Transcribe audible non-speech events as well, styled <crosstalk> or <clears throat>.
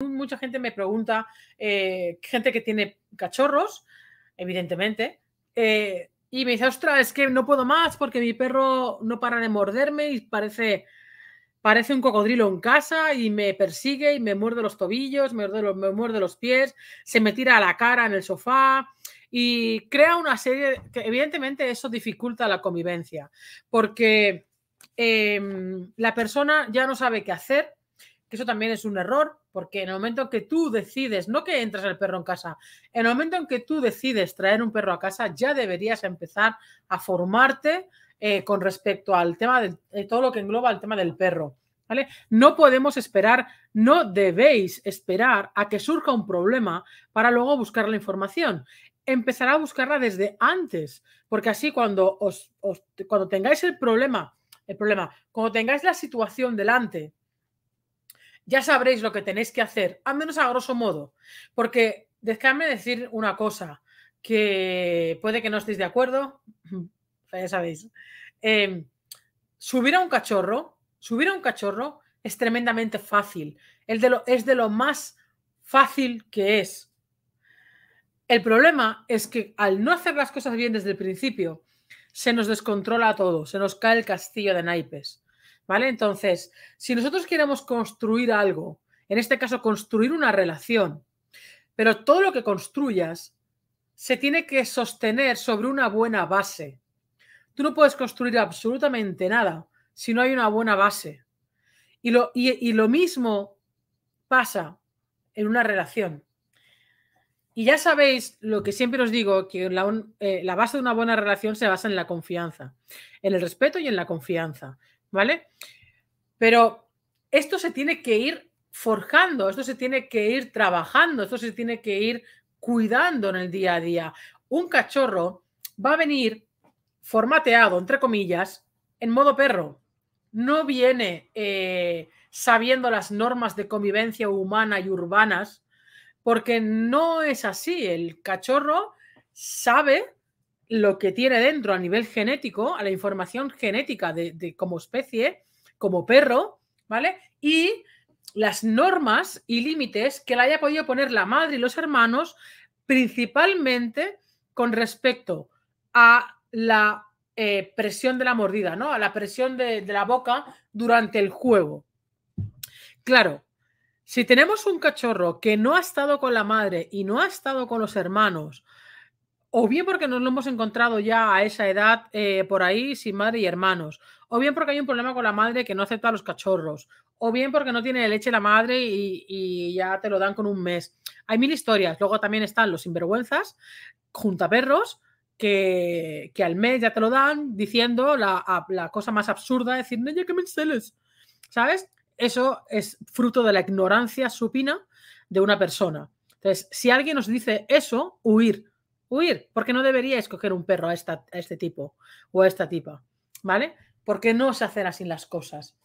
Mucha gente me pregunta, eh, gente que tiene cachorros, evidentemente, eh, y me dice, ostras, es que no puedo más porque mi perro no para de morderme y parece, parece un cocodrilo en casa y me persigue y me muerde los tobillos, me muerde los, pies, se me tira a la cara en el sofá y crea una serie, que evidentemente eso dificulta la convivencia porque... Em, la persona ya no sabe qué hacer que eso también es un error, porque en el momento en que tú decides, no que entras el perro en casa, en el momento en que tú decides traer un perro a casa, ya deberías empezar a formarte eh, con respecto al tema de, eh, todo lo que engloba el tema del perro. ¿Vale? No podemos esperar, no debéis esperar a que surja un problema para luego buscar la información. Empezará a buscarla desde antes, porque así cuando, cuando tengáis el problema, el problema, cuando tengáis la situación delante, ya sabréis lo que tenéis que hacer, al menos a grosso modo, porque déjame decir una cosa que puede que no estéis de acuerdo, <clears throat> ya sabéis. Em, subir a un cachorro, subir a un cachorro es tremendamente fácil, es de lo, es de lo más fácil que es. El problema es que al no hacer las cosas bien desde el principio, se nos descontrola todo, se nos cae el castillo de naipes. Entonces, si nosotros queremos construir algo, en este caso construir una relación, pero todo lo que construyas se tiene que sostener sobre una buena base. Tú no puedes construir absolutamente nada si no hay una buena base. Y lo, y, lo mismo pasa en una relación. Y ya sabéis lo que siempre os digo, que eh, la, base de una buena relación se basa en la confianza, en el respeto y en la confianza. ¿vale? Pero esto se tiene que ir forjando, esto se tiene que ir trabajando, esto se tiene que ir cuidando en el día a día. Un cachorro va a venir formateado, entre comillas, en modo perro. No viene eh, sabiendo las normas de convivencia humana y urbanas, porque no es así. El cachorro sabe lo que tiene dentro a nivel genético, a la información genética de, como especie, como perro, ¿vale? Y las normas y límites que le haya podido poner la madre y los hermanos, principalmente con respecto a la eh, presión de la mordida, ¿no? A la presión de la boca durante el juego. Claro, si tenemos un cachorro que no ha estado con la madre y no ha estado con los hermanos, o bien porque nos lo hemos encontrado ya a esa edad eh, por ahí sin madre y hermanos, o bien porque hay un problema con la madre que no acepta a los cachorros, o bien porque no tiene leche la madre y, ya te lo dan con un mes. Hay mil historias. Luego también están los sinvergüenzas, juntaperros, que, que al mes ya te lo dan diciendo la, cosa más absurda, decir, no, que me enceles. ¿Sabes? Eso es fruto de la ignorancia supina de una persona. Entonces, si alguien nos dice eso, huir Huir, porque no debería escoger un perro a, este tipo o a esta tipa, ¿vale? Porque no se hacen así las cosas.